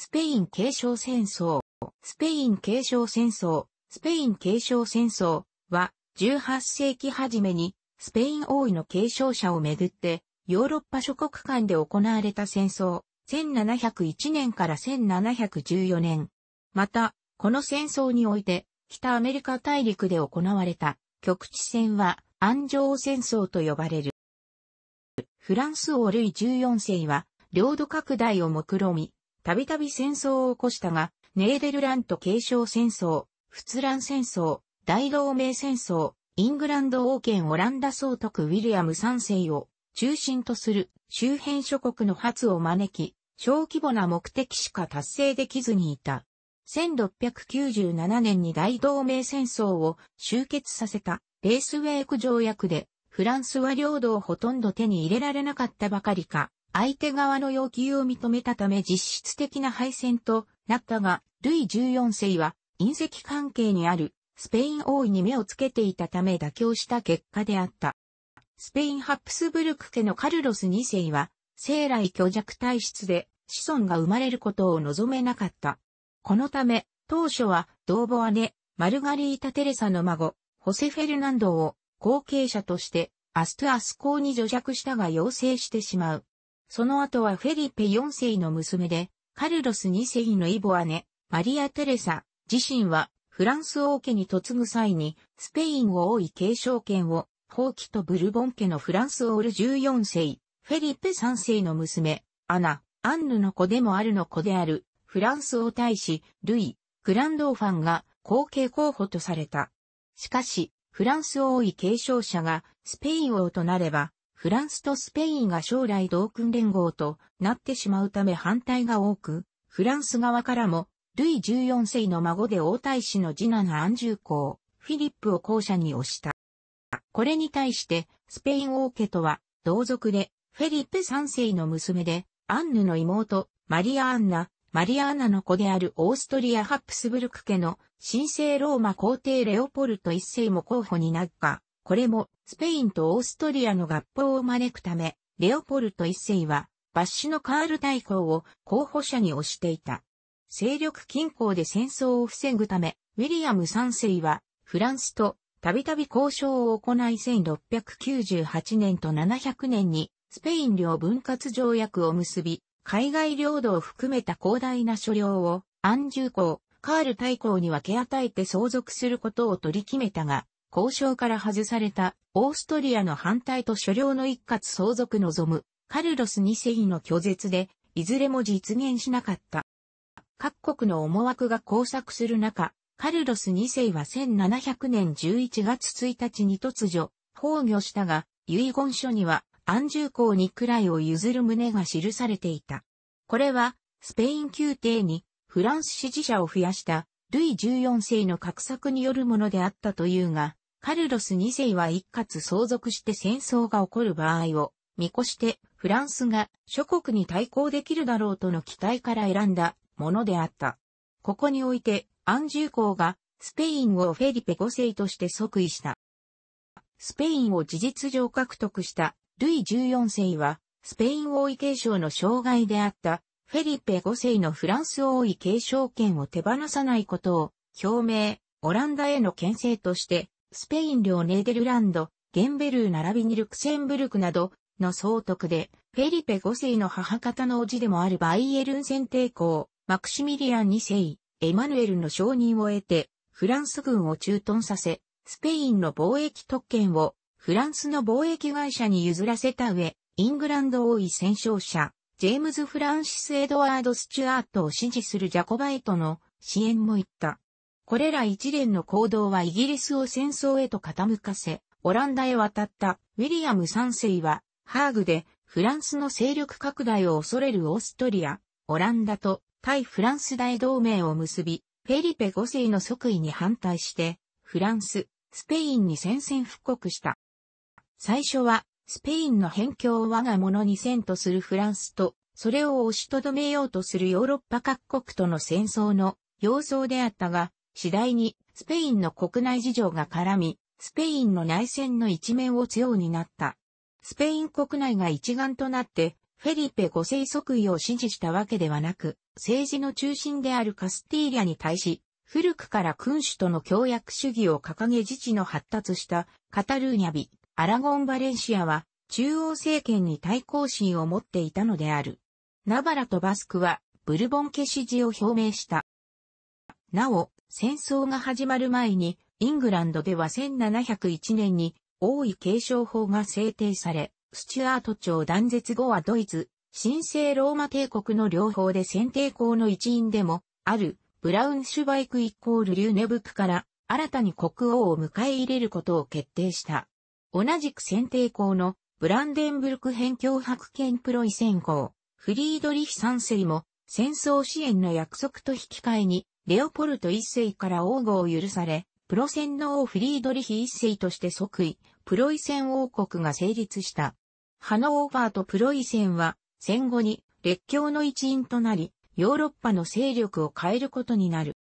スペイン継承戦争、スペイン継承戦争、スペイン継承戦争は、18世紀初めに、スペイン王位の継承者をめぐって、ヨーロッパ諸国間で行われた戦争、1701年から1714年。また、この戦争において、北アメリカ大陸で行われた局地戦は安城戦争と呼ばれる。フランス王ルイ14世は領土拡大を目論み、たびたび戦争を起こしたが、ネーデルラント継承戦争、仏蘭戦争、大同盟戦争、イングランド王権オランダ総督ウィリアム3世を中心とする周辺諸国の発を招き、小規模な目的しか達成できずにいた。1697年に大同盟戦争を終結させたレースウェイク条約でフランスは領土をほとんど手に入れられなかったばかりか、相手側の要求を認めたため実質的な敗戦となったが、ルイ14世は隕石関係にあるスペイン王位に目をつけていたため妥協した結果であった。スペインハプスブルク家のカルロス2世は、生来虚弱体質で子孫が生まれることを望めなかった。このため、当初は、同母姉、マルガリータ・テレサの孫、ホセ・フェルナンドを後継者として、アストゥアス港に助弱したが要請してしまう。その後はフェリペ4世の娘で、カルロス2世のイボ姉、マリア・テレサ、自身はフランス王家に嫁ぐ際に、スペインを位継承権を、放棄とブルボン家のフランスオール14世、フェリペ3世の娘、アナ、アンヌの子でもあるの子である、フランス王大使、ルイ、グランドーファンが後継候補とされた。しかし、フランス王位継承者がスペイン王となれば、フランスとスペインが将来同訓連合となってしまうため反対が多く、フランス側からも、ルイ14世の孫で王太子の次男アンジュー公、フィリップを後者に推した。これに対して、スペイン王家とは、同族で、フェリップ3世の娘で、アンヌの妹、マリア・アンナ、マリア・アンナの子であるオーストリア・ハプスブルク家の神聖ローマ皇帝レオポルト1世も候補になった。これもスペインとオーストリアの合法を招くため、レオポルト一世はバッシュのカール大公を候補者に推していた。勢力均衡で戦争を防ぐため、ウィリアム三世はフランスとたびたび交渉を行い1698年と700年にスペイン領分割条約を結び、海外領土を含めた広大な所領を安住公、カール大公に分け与えて相続することを取り決めたが、交渉から外されたオーストリアの反対と所領の一括相続望むカルロス2世の拒絶で、いずれも実現しなかった。各国の思惑が交錯する中、カルロス2世は1700年11月1日に突如、崩御したが、遺言書には安住公に位を譲る旨が記されていた。これは、スペイン宮廷にフランス支持者を増やしたルイ14世の画策によるものであったというが、カルロス2世は一括相続して戦争が起こる場合を見越してフランスが諸国に対抗できるだろうとの期待から選んだものであった。ここにおいてアンジュ公がスペインをフェリペ5世として即位した。スペインを事実上獲得したルイ14世はスペイン王位継承の障害であったフェリペ5世のフランス王位継承権を手放さないことを表明、オランダへの牽制としてスペイン領ネーデルランド、ゲンベルー並びにルクセンブルクなどの総督で、フェリペ5世の母方の叔父でもあるバイエルン戦帝公、マクシミリアン2世、エマヌエルの承認を得て、フランス軍を駐屯させ、スペインの貿易特権をフランスの貿易会社に譲らせた上、イングランド王位戦勝者、ジェームズ・フランシス・エドワード・スチュアートを支持するジャコバイトの支援も行った。これら一連の行動はイギリスを戦争へと傾かせ、オランダへ渡ったウィリアム3世は、ハーグでフランスの勢力拡大を恐れるオーストリア、オランダと対フランス大同盟を結び、フェリペ5世の即位に反対して、フランス、スペインに宣戦布告した。最初は、スペインの辺境を我が物にせんとするフランスと、それを押しとどめようとするヨーロッパ各国との戦争の様相であったが、次第にスペインの国内事情が絡み、スペインの内戦の一面を強になった。スペイン国内が一丸となって、フェリペ5世即位を支持したわけではなく、政治の中心であるカスティーリャに対し、古くから君主との協約主義を掲げ自治の発達したカタルーニャビ、アラゴン・バレンシアは中央政権に対抗心を持っていたのである。ナバラとバスクはブルボン家し持を表明した。なお、戦争が始まる前に、イングランドでは1701年に王位継承法が制定され、スチュアート朝断絶後はドイツ、神聖ローマ帝国の両方で選定校の一員でも、ある、ブラウンシュバイクイコールリューネブクから、新たに国王を迎え入れることを決定した。同じく選定校の、ブランデンブルク辺境白犬プロイセン校、フリードリヒ三世も、戦争支援の約束と引き換えに、レオポルト一世から王語を許され、プロセンの王フリードリヒ一世として即位、プロイセン王国が成立した。ハノーバーとプロイセンは、戦後に列強の一員となり、ヨーロッパの勢力を変えることになる。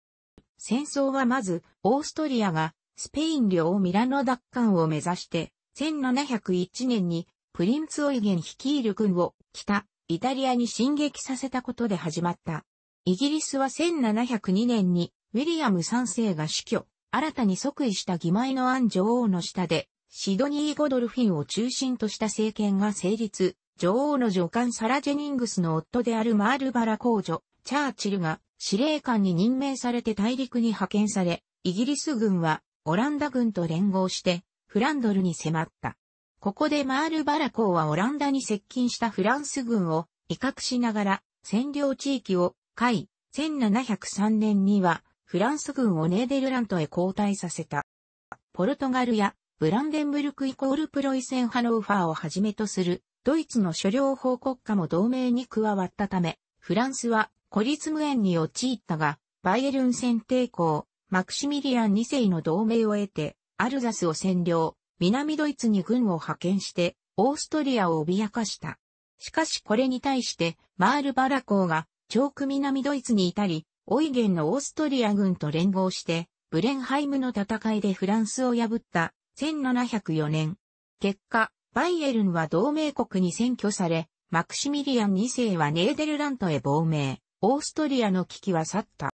戦争はまず、オーストリアがスペイン領ミラノ奪還を目指して、1701年にプリンツ・オイゲン率いる軍を北イタリアに進撃させたことで始まった。イギリスは1702年にウィリアム3世が死去、新たに即位した義前のアン女王の下で、シドニー・ゴドルフィンを中心とした政権が成立、女王の女官サラ・ジェニングスの夫であるマールバラ公女、チャーチルが司令官に任命されて大陸に派遣され、イギリス軍はオランダ軍と連合して、フランドルに迫った。ここでマールバラ公はオランダに接近したフランス軍を威嚇しながら占領地域を海、1703年にはフランス軍をネーデルラントへ交代させた。ポルトガルやブランデンブルクイコールプロイセンハノーファーをはじめとするドイツの諸領法国家も同盟に加わったため、フランスは孤立無縁に陥ったが、バイエルン戦抵抗、マクシミリアン2世の同盟を得て、アルザスを占領、南ドイツに軍を派遣して、オーストリアを脅かした。しかしこれに対して、マールバラ公が、長区南ドイツに至り、オイゲンのオーストリア軍と連合して、ブレンハイムの戦いでフランスを破った1704年。結果、バイエルンは同盟国に占拠され、マクシミリアン2世はネーデルラントへ亡命、オーストリアの危機は去った。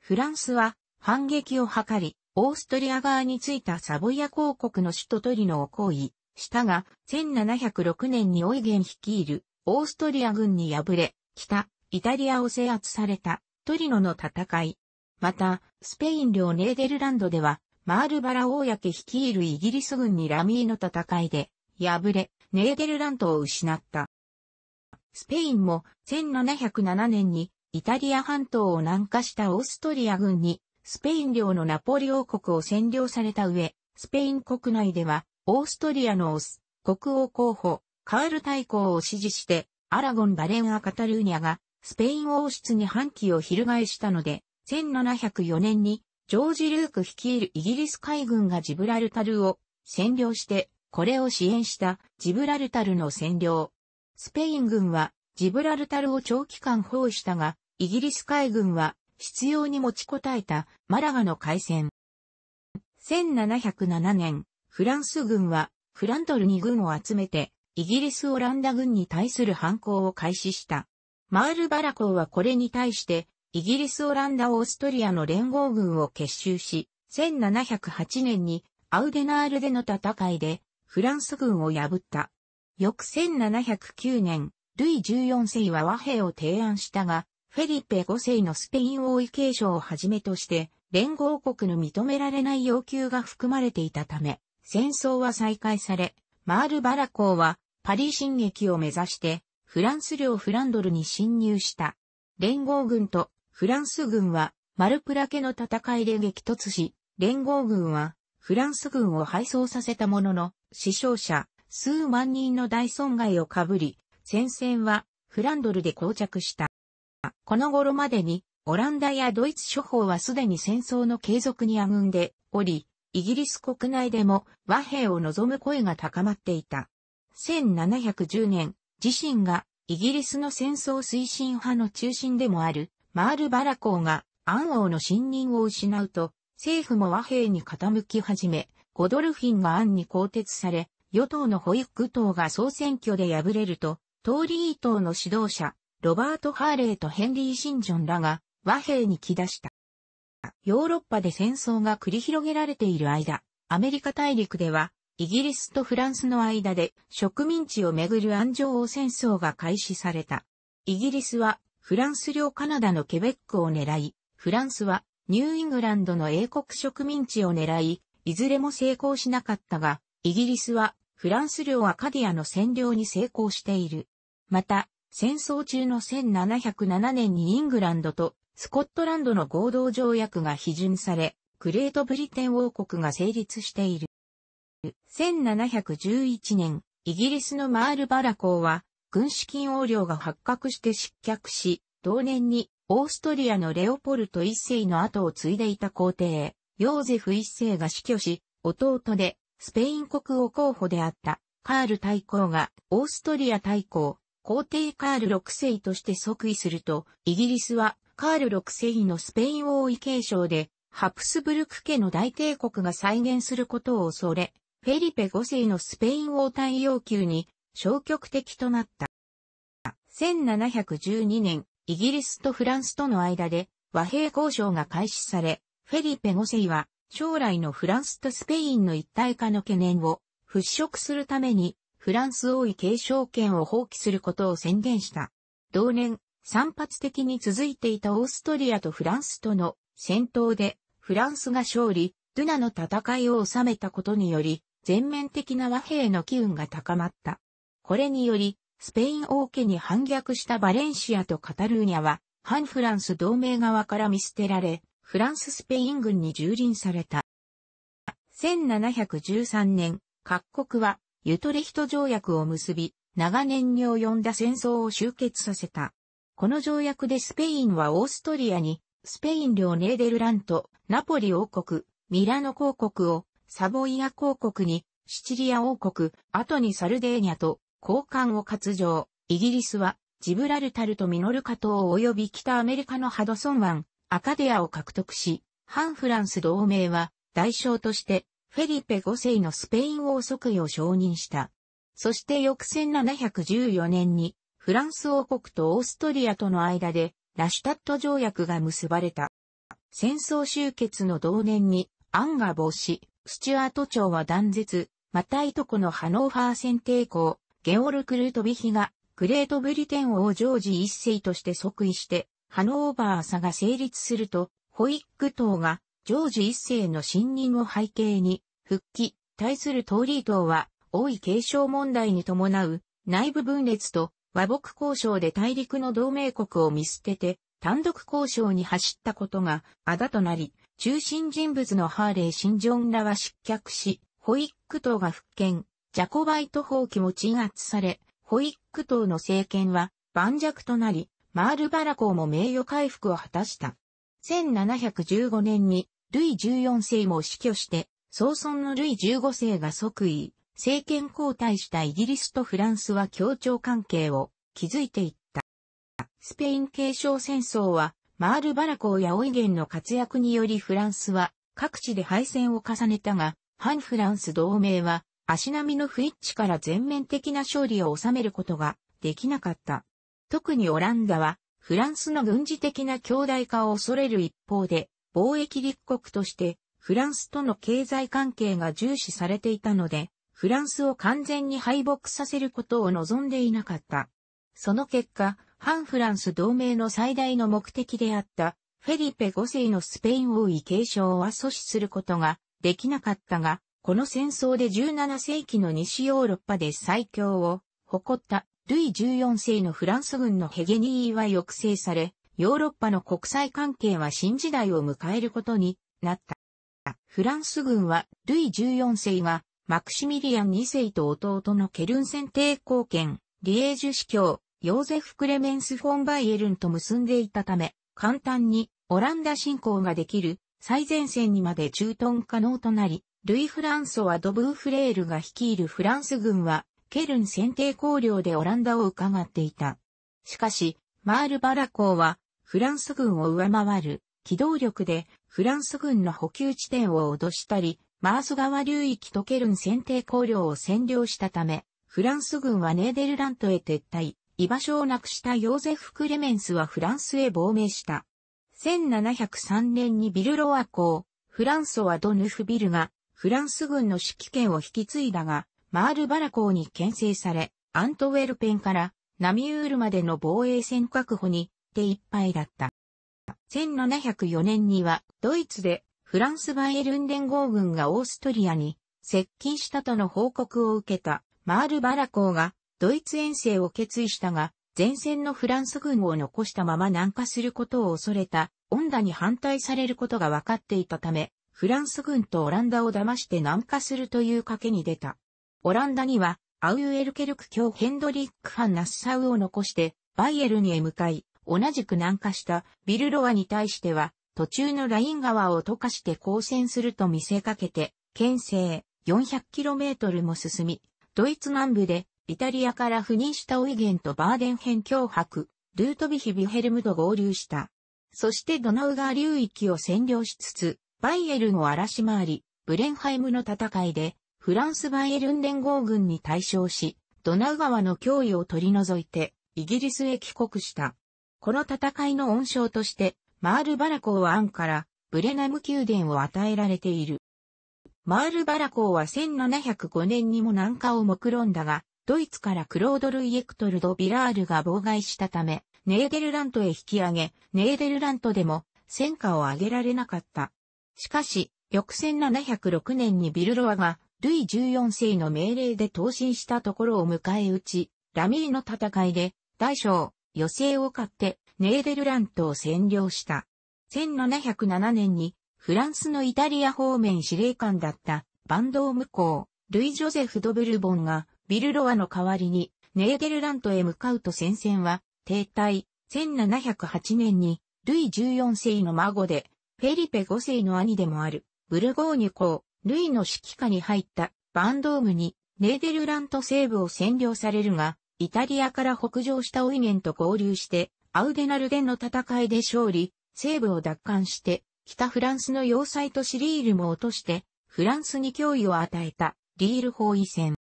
フランスは反撃を図り、オーストリア側についたサボイア公国の首都トリノを行為したが、1706年にオイゲン率いるオーストリア軍に敗れ、北、イタリアを制圧されたトリノの戦い。また、スペイン領ネーデルランドでは、マールバラ公率いるイギリス軍にラミーの戦いで、敗れ、ネーデルランドを失った。スペインも1707年にイタリア半島を南下したオーストリア軍にスペイン領のナポリ王国を占領された上、スペイン国内では、オーストリアのオス、国王候補、カール大公を支持して、アラゴン・バレンア・カタルーニャが、スペイン王室に反旗を翻したので、1704年に、ジョージ・ルーク率いるイギリス海軍がジブラルタルを占領して、これを支援したジブラルタルの占領。スペイン軍はジブラルタルを長期間包囲したが、イギリス海軍は必要に持ちこたえたマラガの海戦。1707年、フランス軍はフラントルに軍を集めて、イギリス・オランダ軍に対する反抗を開始した。マール・バラ公はこれに対して、イギリス・オランダ・オーストリアの連合軍を結集し、1708年にアウデナールでの戦いでフランス軍を破った。翌1709年、ルイ14世は和平を提案したが、フェリペ5世のスペイン王位継承をはじめとして、連合国の認められない要求が含まれていたため、戦争は再開され、マール・バラ公はパリ進撃を目指して、フランス領フランドルに侵入した。連合軍とフランス軍はマルプラ家の戦いで激突し、連合軍はフランス軍を敗走させたものの、死傷者数万人の大損害をかぶり、戦線はフランドルで膠着した。この頃までに、オランダやドイツ諸法はすでに戦争の継続にぐんでおり、イギリス国内でも和平を望む声が高まっていた。1710年、自身がイギリスの戦争推進派の中心でもあるマール・バラ公が安王の信任を失うと、政府も和平に傾き始め、ゴドルフィンが暗に更迭され、与党の保育党が総選挙で敗れると、トーリー党の指導者、ロバート・ハーレーとヘンリー・シンジョンらが和平に来だした。ヨーロッパで戦争が繰り広げられている間、アメリカ大陸では、イギリスとフランスの間で植民地をめぐる安城王戦争が開始された。イギリスはフランス領カナダのケベックを狙い、フランスはニューイングランドの英国植民地を狙い、いずれも成功しなかったが、イギリスはフランス領アカディアの占領に成功している。また、戦争中の1707年にイングランドとスコットランドの合同条約が批准され、グレートブリテン王国が成立している。1711年、イギリスのマールバラ公は、軍資金横領が発覚して失脚し、同年にオーストリアのレオポルト一世の後を継いでいた皇帝、ヨーゼフ一世が死去し、弟でスペイン国王候補であったカール大公がオーストリア大公皇帝カール6世として即位すると、イギリスはカール6世のスペイン王位継承で、ハプスブルク家の大帝国が再現することを恐れ、フェリペ5世のスペイン王対要求に消極的となった。1712年、イギリスとフランスとの間で和平交渉が開始され、フェリペ5世は将来のフランスとスペインの一体化の懸念を払拭するためにフランス王位継承権を放棄することを宣言した。同年、散発的に続いていたオーストリアとフランスとの戦闘で、フランスが勝利、ドゥナの戦いを収めたことにより、全面的な和平の機運が高まった。これにより、スペイン王家に反逆したバレンシアとカタルーニャは、反フランス同盟側から見捨てられ、フランススペイン軍に蹂躙された。1713年、各国はユトレヒト条約を結び、長年に及んだ戦争を終結させた。この条約でスペインはオーストリアに、スペイン領ネーデルラント、ナポリ王国、ミラノ公国を、サボイア公国に、シチリア王国、後にサルデーニャと、交換を割譲。イギリスは、ジブラルタルとミノルカ島及び北アメリカのハドソン湾、アカデアを獲得し、反フランス同盟は、代償として、フェリペ5世のスペイン王即位を承認した。そして翌1714年に、フランス王国とオーストリアとの間で、ラシュタット条約が結ばれた。戦争終結の同年に、アンが防止、スチュアート朝は断絶、またいとこのハノーファー戦抵抗、ゲオルク・ルトビヒが、グレートブリテン王ジョージ一世として即位して、ハノーバー差が成立すると、ホイック党がジョージ一世の信任を背景に、復帰、対するトーリー党は、王位継承問題に伴う、内部分裂と和睦交渉で大陸の同盟国を見捨てて、単独交渉に走ったことが、あだとなり、中心人物のハーレー・シンジョンらは失脚し、ホイック党が復権、ジャコバイト放棄も鎮圧され、ホイック党の政権は盤石となり、マールバラ公も名誉回復を果たした。1715年にルイ14世も死去して、総孫のルイ15世が即位、政権交代したイギリスとフランスは協調関係を築いていった。スペイン継承戦争は、マールバラコーやオイゲンの活躍によりフランスは各地で敗戦を重ねたが、反フランス同盟は足並みの不一致から全面的な勝利を収めることができなかった。特にオランダはフランスの軍事的な強大化を恐れる一方で、貿易立国としてフランスとの経済関係が重視されていたので、フランスを完全に敗北させることを望んでいなかった。その結果、反フランス同盟の最大の目的であったフェリペ5世のスペイン王位継承は阻止することができなかったが、この戦争で17世紀の西ヨーロッパで最強を誇ったルイ14世のフランス軍のヘゲニーは抑制され、ヨーロッパの国際関係は新時代を迎えることになった。フランス軍はルイ14世がマクシミリアン2世と弟のケルン戦定貢献、リエージュ司教、ヨーゼフ・クレメンス・フォン・バイエルンと結んでいたため、簡単にオランダ侵攻ができる最前線にまで駐屯可能となり、ルイ・フランソワ・ドブーフレールが率いるフランス軍は、ケルン選定公領でオランダを伺っていた。しかし、マール・バラ公は、フランス軍を上回る機動力でフランス軍の補給地点を脅したり、マース川流域とケルン選定工領を占領したため、フランス軍はネーデルラントへ撤退、居場所をなくしたヨーゼフ・クレメンスはフランスへ亡命した。1703年にビルロア港、フランソワ・ドヌフビルが、フランス軍の指揮権を引き継いだが、マールバラ港に牽制され、アントウェルペンからナミュールまでの防衛線確保に手いっぱいだった。1704年にはドイツでフランスバイエルン連合軍がオーストリアに接近したとの報告を受けたマール・バラ公がドイツ遠征を決意したが前線のフランス軍を残したまま南下することを恐れた恩田に反対されることが分かっていたためフランス軍とオランダを騙して南下するという賭けに出た。オランダにはアウエルケルク卿ヘンドリック・ファン・ナッサウを残してバイエルンへ向かい同じく南下したビルロアに対しては、途中のライン川を溶かして交戦すると見せかけて、県西 400km も進み、ドイツ南部でイタリアから赴任したオイゲンとバーデン編脅迫、ルートビヒ・ビヘルムと合流した。そしてドナウ川流域を占領しつつ、バイエルンを荒らし回り、ブレンハイムの戦いで、フランスバイエルン連合軍に対象し、ドナウ川の脅威を取り除いて、イギリスへ帰国した。この戦いの恩賞として、マール・バラーはアンから、ブレナム宮殿を与えられている。マール・バラーは1705年にも南下を目論んだが、ドイツからクロードル・イエクトル・ド・ビラールが妨害したため、ネーデルラントへ引き上げ、ネーデルラントでも戦果を上げられなかった。しかし、翌1706年にビルロアが、ルイ14世の命令で投進したところを迎え撃ち、ラミーの戦いで、大将、余生を買ってネーデルラントを占領した。1707年にフランスのイタリア方面司令官だったバンドーム公、ルイ・ジョゼフ・ド・ブルボンがビルロアの代わりにネーデルラントへ向かうと戦線は停滞。1708年にルイ14世の孫でフェリペ5世の兄でもあるブルゴーニュ公、ルイの指揮下に入ったバンドームにネーデルラント西部を占領されるが、イタリアから北上したオイゲンと合流して、アウデナルデンの戦いで勝利、西部を奪還して、北フランスの要塞とシリールも落として、フランスに脅威を与えた、リール包囲戦。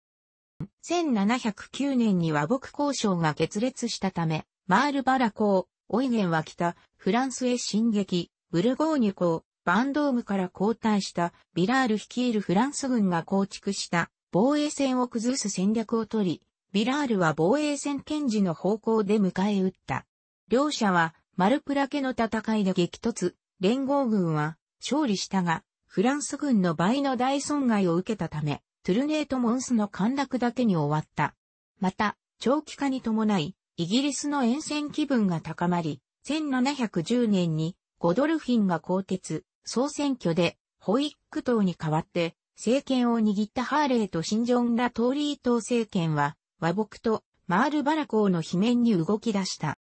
1709年に和睦交渉が決裂したため、マールバラ港、オイゲンは北、フランスへ進撃、ブルゴーニュ港、バンドームから後退したビラール率いるフランス軍が構築した防衛線を崩す戦略をとり、ビラールは防衛戦堅持の方向で迎え撃った。両者は、マルプラ家の戦いで激突、連合軍は勝利したが、フランス軍の倍の大損害を受けたため、トゥルネート・モンスの陥落だけに終わった。また、長期化に伴い、イギリスの沿線気分が高まり、1710年にゴドルフィンが更迭、総選挙でホイック党に代わって政権を握ったハーレーと新ジョン・ラ・トーリー党政権は和睦とマールバラ公の罷免に動き出した。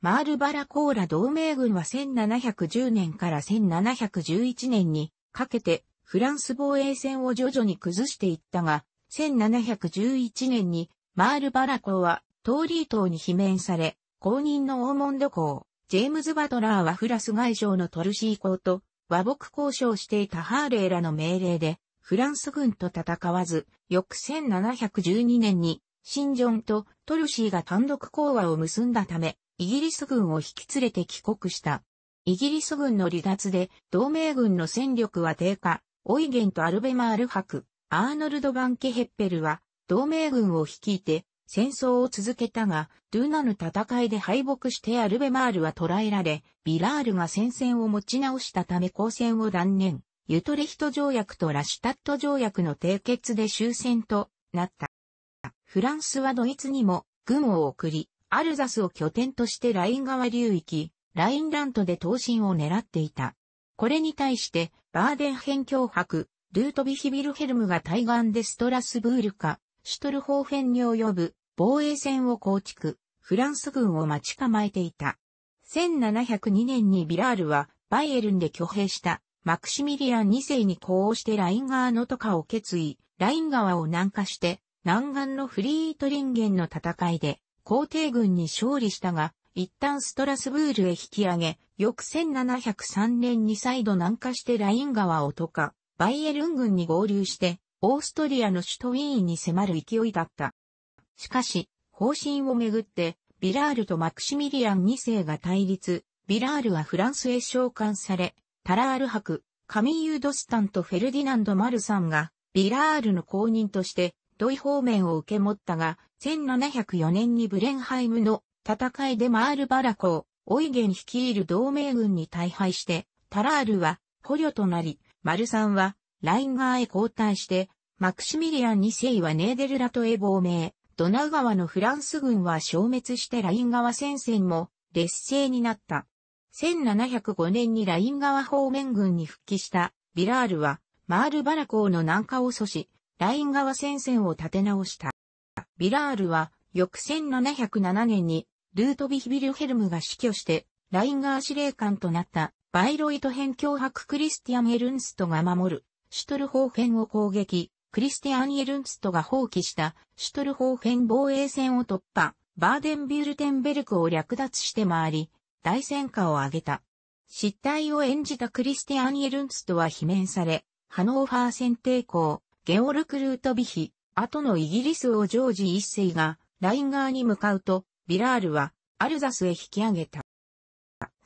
マールバラ公ら同盟軍は1710年から1711年にかけてフランス防衛線を徐々に崩していったが、1711年にマールバラ公はトーリー島に罷免され、公認のオーモンド公、ジェームズ・バトラーはフラス外相のトルシー公と和睦交渉していたハーレーらの命令で、フランス軍と戦わず、翌1712年にシンジョンとトルシーが単独講和を結んだため、イギリス軍を引き連れて帰国した。イギリス軍の離脱で、同盟軍の戦力は低下、オイゲンとアルベマール伯、アーノルド・バンケヘッペルは、同盟軍を率いて、戦争を続けたが、ドゥナの戦いで敗北してアルベマールは捕らえられ、ビラールが戦線を持ち直したため交戦を断念、ユトレヒト条約とラシュタット条約の締結で終戦となった。フランスはドイツにも軍を送り、アルザスを拠点としてライン川流域、ラインラントで東進を狙っていた。これに対して、バーデンヘン脅迫、ルートビヒビルヘルムが対岸でストラスブールか、シュトルホーフェンに及ぶ防衛線を構築、フランス軍を待ち構えていた。1702年にビラールはバイエルンで挙兵したマクシミリアン2世に呼応してライン川の渡河を決意、ライン川を南下して南岸のフリートリンゲンの戦いで皇帝軍に勝利したが、一旦ストラスブールへ引き上げ、翌1703年に再度南下してライン川を渡か、バイエルン軍に合流して、オーストリアの首都ウィーンに迫る勢いだった。しかし、方針をめぐって、ビラールとマクシミリアン2世が対立、ビラールはフランスへ召喚され、タラール博、カミーユ・ドスタンとフェルディナンド・マルさんが、ビラールの公認として、ドイ方面を受け持ったが、1704年にブレンハイムの戦いでマールバラコをオイゲン率いる同盟軍に大敗して、タラールは捕虜となり、マルサンはライン側へ交代して、マクシミリアン2世はネーデルラトへ亡命、ドナウ川のフランス軍は消滅してライン川戦線も劣勢になった。1705年にライン川方面軍に復帰したビラールはマールバラ公の南下を阻止、ライン川戦線を立て直した。ビラールは、翌1707年に、ルートビヒ・ビルヘルムが死去して、ライン側司令官となったバイロイト編脅迫クリスティアン・エルンストが守る、シュトルホーフェンを攻撃、クリスティアン・エルンストが放棄したシュトルホーフェン防衛戦を突破、バーデンビュルテンベルクを略奪して回り、大戦果を挙げた。失態を演じたクリスティアン・エルンストは罷免され、ハノーファー戦抵抗、ゲオルク・ルートビヒ、後のイギリス王ジョージ一世が、ライン側に向かうと、ビラールは、アルザスへ引き上げた。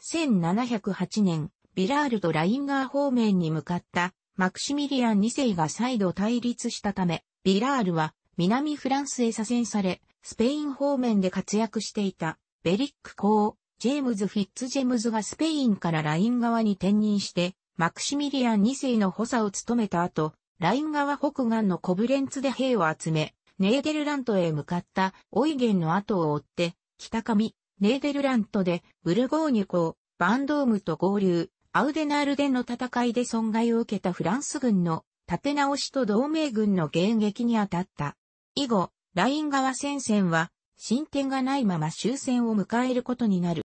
1708年、ビラールとラインガー方面に向かったマクシミリアン2世が再度対立したため、ビラールは南フランスへ左遷され、スペイン方面で活躍していたベリック公、ジェームズ・フィッツジェムズがスペインからライン側に転任して、マクシミリアン2世の補佐を務めた後、ライン川北岸のコブレンツで兵を集め、ネーデルラントへ向かったオイゲンの後を追って、北上、ネーデルラントでブルゴーニュ港、バンドームと合流、アウデナールでの戦いで損害を受けたフランス軍の立て直しと同盟軍の迎撃に当たった。以後、ライン川戦線は進展がないまま終戦を迎えることになる。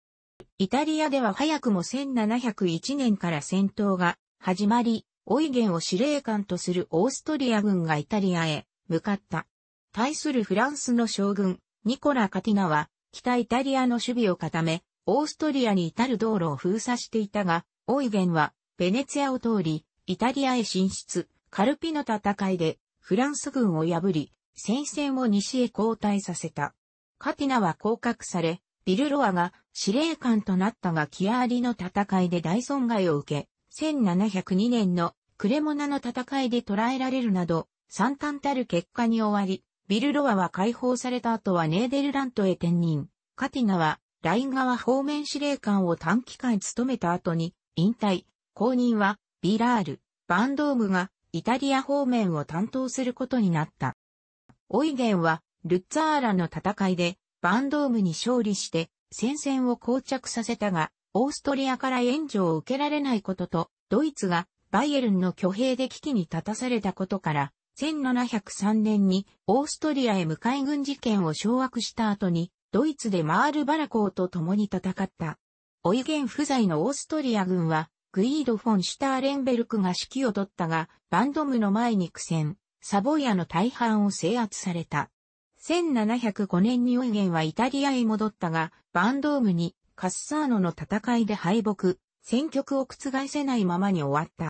イタリアでは早くも1701年から戦闘が始まり、オイゲンを司令官とするオーストリア軍がイタリアへ向かった。対するフランスの将軍、ニコラ・カティナは、北イタリアの守備を固め、オーストリアに至る道路を封鎖していたが、オイゲンは、ベネツィアを通り、イタリアへ進出、カルピの戦いで、フランス軍を破り、戦線を西へ後退させた。カティナは降格され、ビルロアが司令官となったがキアーリの戦いで大損害を受け、1702年のクレモナの戦いで捕らえられるなど、惨憺たる結果に終わり、ビルロアは解放された後はネーデルラントへ転任。カティナは、ライン側方面司令官を短期間務めた後に、引退、後任は、ビラール、バンドームが、イタリア方面を担当することになった。オイゲンは、ルッツァーラの戦いで、バンドームに勝利して、戦線を膠着させたが、オーストリアから援助を受けられないことと、ドイツがバイエルンの挙兵で危機に立たされたことから、1703年にオーストリアへ向かい軍事権を掌握した後に、ドイツでマールバラコーと共に戦った。オイゲン不在のオーストリア軍は、グイード・フォン・シュターレンベルクが指揮を取ったが、バンドムの前に苦戦、サボイアの大半を制圧された。1705年にオイゲンはイタリアへ戻ったが、バンドームにカッサーノの戦いで敗北、戦局を覆せないままに終わった。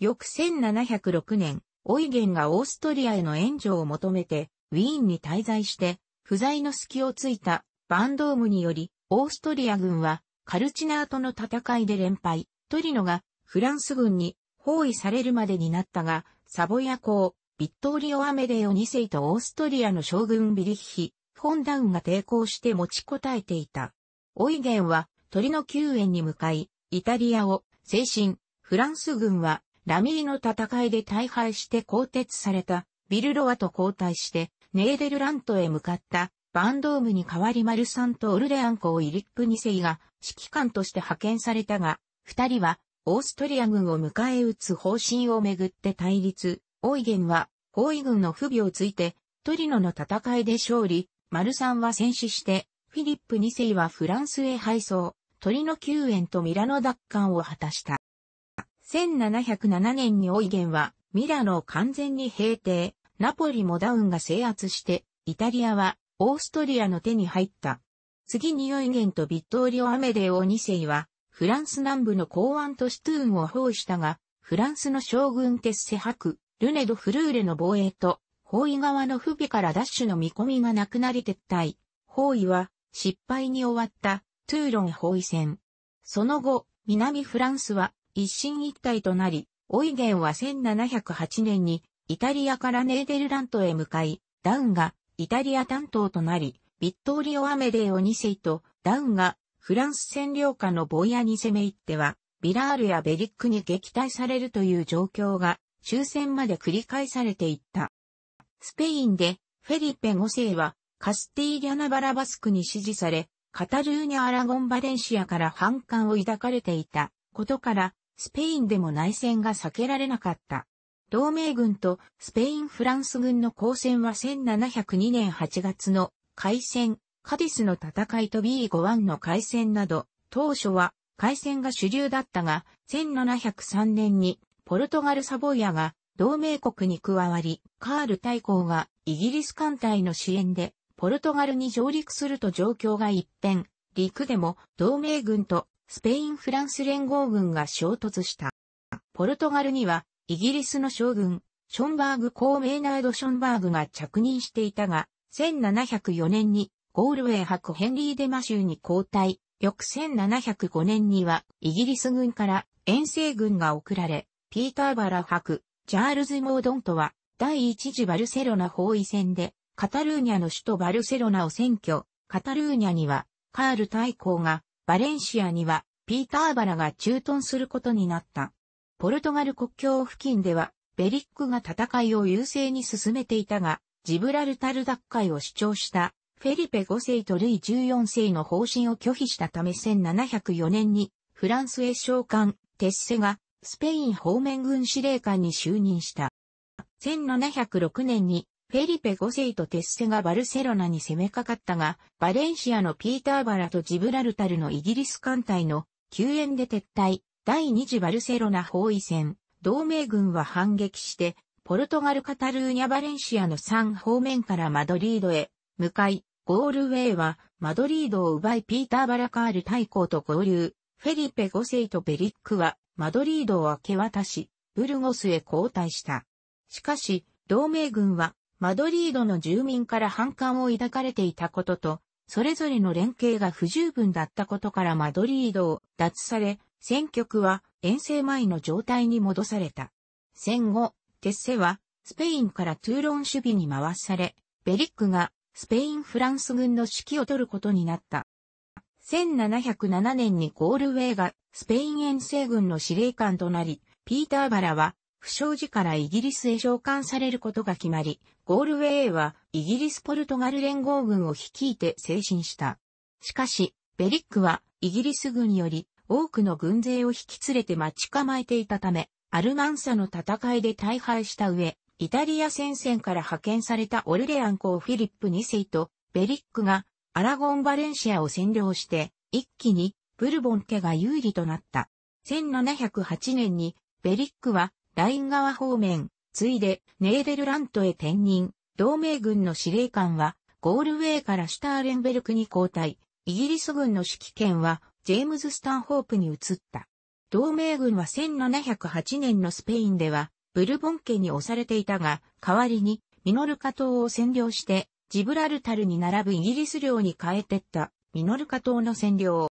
翌1706年、オイゲンがオーストリアへの援助を求めて、ウィーンに滞在して、不在の隙をついたバンドームにより、オーストリア軍はカルチナーとの戦いで連敗、トリノがフランス軍に包囲されるまでになったが、サボヤ公、ビットーリオ・アメデオ2世とオーストリアの将軍ビリッヒ、フォンダウンが抵抗して持ちこたえていた。オイゲンはトリノ救援に向かい、イタリアを、精神、フランス軍はラミーの戦いで大敗して更迭されたビルロアと交代してネーデルラントへ向かったバンドームに代わりマルサンとオルレアンをイリップ2世が指揮官として派遣されたが、二人はオーストリア軍を迎え撃つ方針をめぐって対立。オイゲンは包囲軍の不備をついてトリノの戦いで勝利、マルサンは戦死して、フィリップ2世はフランスへ敗走、トリノ救援とミラノ奪還を果たした。1707年にオイゲンは、ミラノを完全に平定、ナポリもダウンが制圧して、イタリアは、オーストリアの手に入った。次にオイゲンとビットーリオ・アメデオ2世は、フランス南部の港湾都市トゥーンを包囲したが、フランスの将軍テッセク、ルネド・フルーレの防衛と、包囲側の不備からダッシュの見込みがなくなり撤退。包囲は、失敗に終わった、トゥーロン包囲戦。その後、南フランスは、一進一退となり、オイゲンは1708年にイタリアからネーデルラントへ向かい、ダウンがイタリア担当となり、ビットーリオ・アメデーオ2世とダウンがフランス占領下のボイヤに攻め入っては、ビラールやベリックに撃退されるという状況が終戦まで繰り返されていった。スペインでフェリペ5世はカスティーリャナ・バラバスクに支持され、カタルーニャ・アラゴン・バレンシアから反感を抱かれていたことから、スペインでも内戦が避けられなかった。同盟軍とスペイン・フランス軍の交戦は1702年8月の海戦、カディスの戦いと B51 の海戦など、当初は海戦が主流だったが、1703年にポルトガル・サボイアが同盟国に加わり、カール大公がイギリス艦隊の支援でポルトガルに上陸すると状況が一変、陸でも同盟軍とスペイン・フランス連合軍が衝突した。ポルトガルには、イギリスの将軍、ションバーグ公メーナード・ションバーグが着任していたが、1704年にゴールウェイ博ヘンリー・デマ州に交代、翌1705年にはイギリス軍から遠征軍が送られ、ピーターバラ博、チャールズ・モードンとは第一次バルセロナ包囲戦で、カタルーニャの首都バルセロナを占拠、カタルーニャにはカール大公がバレンシアには、ピーターバラが駐屯することになった。ポルトガル国境付近では、ベリックが戦いを優勢に進めていたが、ジブラルタル奪回を主張したフェリペ5世とルイ14世の方針を拒否したため1704年にフランスへ召喚、テッセがスペイン方面軍司令官に就任した。1706年にフェリペ5世とテッセがバルセロナに攻めかかったが、バレンシアのピーターバラとジブラルタルのイギリス艦隊の救援で撤退、第二次バルセロナ包囲戦、同盟軍は反撃して、ポルトガル・カタルーニャ・バレンシアの3方面からマドリードへ向かい、ゴールウェイはマドリードを奪いピーター・バラカール大公と合流、フェリペ5世とベリックはマドリードを明け渡し、ブルゴスへ交代した。しかし、同盟軍はマドリードの住民から反感を抱かれていたことと、それぞれの連携が不十分だったことからマドリードを脱され、戦局は遠征前の状態に戻された。戦後、テッセはスペインからトゥーロン守備に回され、ベリックがスペイン・フランス軍の指揮を取ることになった。1707年にゴールウェイがスペイン遠征軍の司令官となり、ピーターバラは不祥事からイギリスへ召喚されることが決まり、ゴールウェイはイギリス・ポルトガル連合軍を率いて精神した。しかし、ベリックはイギリス軍より多くの軍勢を引き連れて待ち構えていたため、アルマンサの戦いで大敗した上、イタリア戦線から派遣されたオルレアン公フィリップ2世とベリックがアラゴン・バレンシアを占領して、一気にブルボン家が有利となった。1708年にベリックはライン川方面、ついでネーデルラントへ転任、同盟軍の司令官はゴールウェイからシュターレンベルクに交代、イギリス軍の指揮権はジェームズ・スタンホープに移った。同盟軍は1708年のスペインではブルボン家に押されていたが、代わりにミノルカ島を占領してジブラルタルに並ぶイギリス領に変えてったミノルカ島の占領。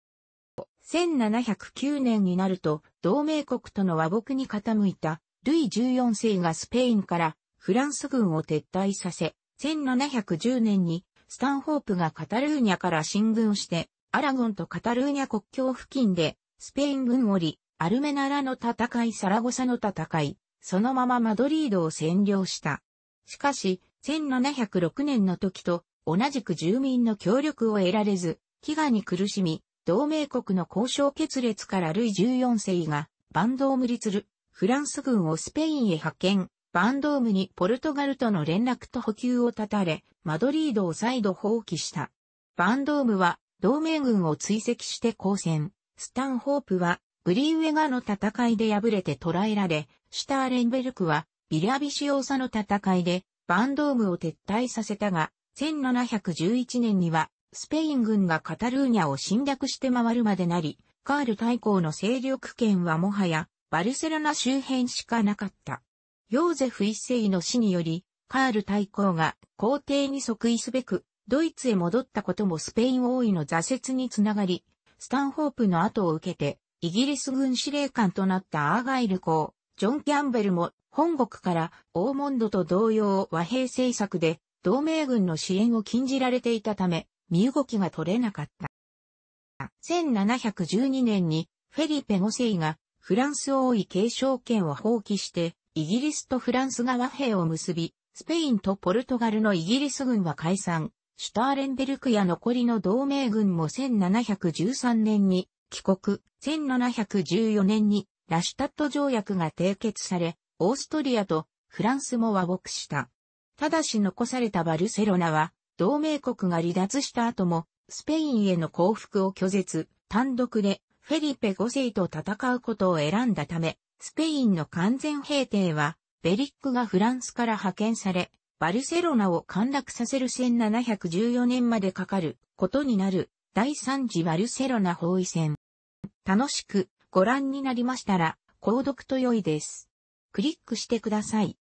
1709年になると同盟国との和睦に傾いたルイ14世がスペインからフランス軍を撤退させ、1710年にスタンホープがカタルーニャから進軍して、アラゴンとカタルーニャ国境付近で、スペイン軍り、アルメナラの戦いサラゴサの戦い、そのままマドリードを占領した。しかし、1706年の時と同じく住民の協力を得られず、飢餓に苦しみ、同盟国の交渉決裂からルイ14世がバンドを無理するフランス軍をスペインへ派遣、バンドームにポルトガルとの連絡と補給を断たれ、マドリードを再度放棄した。バンドームは同盟軍を追跡して交戦。スタンホープはブリーウェガの戦いで敗れて捕らえられ、シュターレンベルクはビリアビシオーサの戦いでバンドームを撤退させたが、1711年にはスペイン軍がカタルーニャを侵略して回るまでなり、カール大公の勢力圏はもはやバルセロナ周辺しかなかった。ヨーゼフ一世の死により、カール大公が皇帝に即位すべく、ドイツへ戻ったこともスペイン王位の挫折につながり、スタンホープの後を受けて、イギリス軍司令官となったアーガイル公、ジョン・キャンベルも本国からオーモンドと同様和平政策で同盟軍の支援を禁じられていたため、身動きが取れなかった。1712年にフェリペ5世がフランス王位継承権を放棄して、イギリスとフランスが和平を結び、スペインとポルトガルのイギリス軍は解散、シュターレンベルクや残りの同盟軍も1713年に帰国、1714年にラシュタット条約が締結され、オーストリアとフランスも和睦した。ただし残されたバルセロナは、同盟国が離脱した後も、スペインへの降伏を拒絶、単独でフェリペ5世と戦うことを選んだため、スペインの完全平定は、ベリックがフランスから派遣され、バルセロナを陥落させる1714年までかかることになる第3次バルセロナ包囲戦。楽しくご覧になりましたら、購読と良いです。クリックしてください。